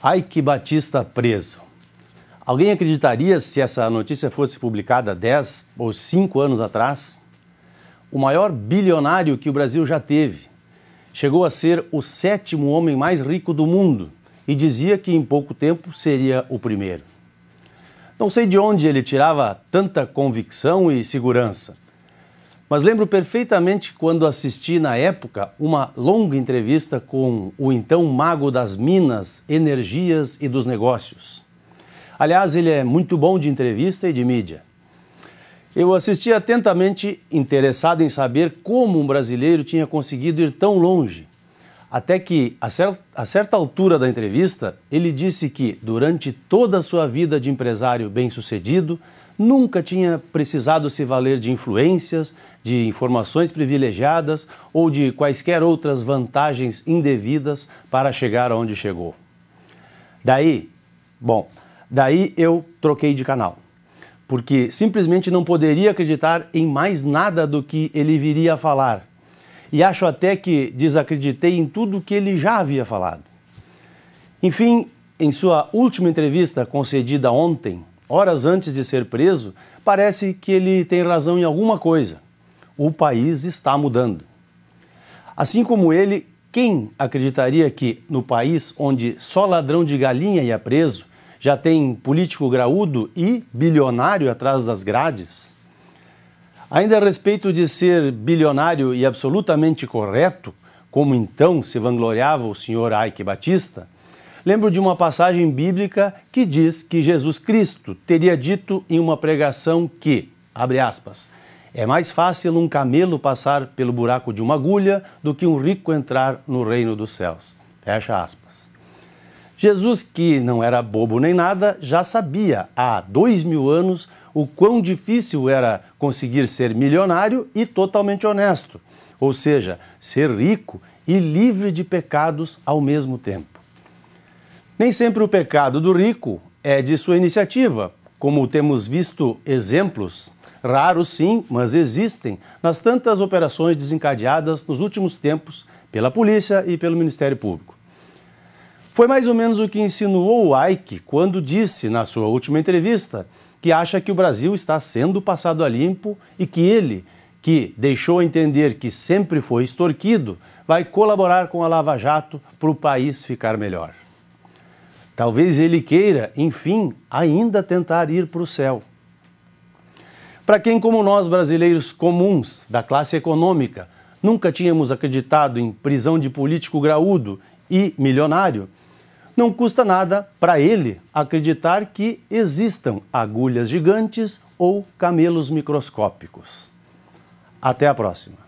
Ike Batista preso. Alguém acreditaria se essa notícia fosse publicada 10 ou 5 anos atrás? O maior bilionário que o Brasil já teve. Chegou a ser o sétimo homem mais rico do mundo e dizia que em pouco tempo seria o primeiro. Não sei de onde ele tirava tanta convicção e segurança mas lembro perfeitamente quando assisti na época uma longa entrevista com o então mago das minas, energias e dos negócios. Aliás, ele é muito bom de entrevista e de mídia. Eu assisti atentamente, interessado em saber como um brasileiro tinha conseguido ir tão longe até que, a, cer a certa altura da entrevista, ele disse que, durante toda a sua vida de empresário bem-sucedido, nunca tinha precisado se valer de influências, de informações privilegiadas ou de quaisquer outras vantagens indevidas para chegar onde chegou. Daí, bom, daí eu troquei de canal porque simplesmente não poderia acreditar em mais nada do que ele viria a falar e acho até que desacreditei em tudo que ele já havia falado. Enfim, em sua última entrevista concedida ontem, horas antes de ser preso, parece que ele tem razão em alguma coisa. O país está mudando. Assim como ele, quem acreditaria que, no país onde só ladrão de galinha ia preso, já tem político graúdo e bilionário atrás das grades? Ainda a respeito de ser bilionário e absolutamente correto, como então se vangloriava o senhor Ike Batista, lembro de uma passagem bíblica que diz que Jesus Cristo teria dito em uma pregação que, abre aspas, é mais fácil um camelo passar pelo buraco de uma agulha do que um rico entrar no reino dos céus. Fecha aspas. Jesus, que não era bobo nem nada, já sabia há dois mil anos o quão difícil era conseguir ser milionário e totalmente honesto, ou seja, ser rico e livre de pecados ao mesmo tempo. Nem sempre o pecado do rico é de sua iniciativa, como temos visto exemplos, raros sim, mas existem, nas tantas operações desencadeadas nos últimos tempos pela polícia e pelo Ministério Público. Foi mais ou menos o que insinuou Ike quando disse, na sua última entrevista, que acha que o Brasil está sendo passado a limpo e que ele, que deixou entender que sempre foi extorquido, vai colaborar com a Lava Jato para o país ficar melhor. Talvez ele queira, enfim, ainda tentar ir para o céu. Para quem, como nós brasileiros comuns, da classe econômica, nunca tínhamos acreditado em prisão de político graúdo e milionário, não custa nada para ele acreditar que existam agulhas gigantes ou camelos microscópicos. Até a próxima!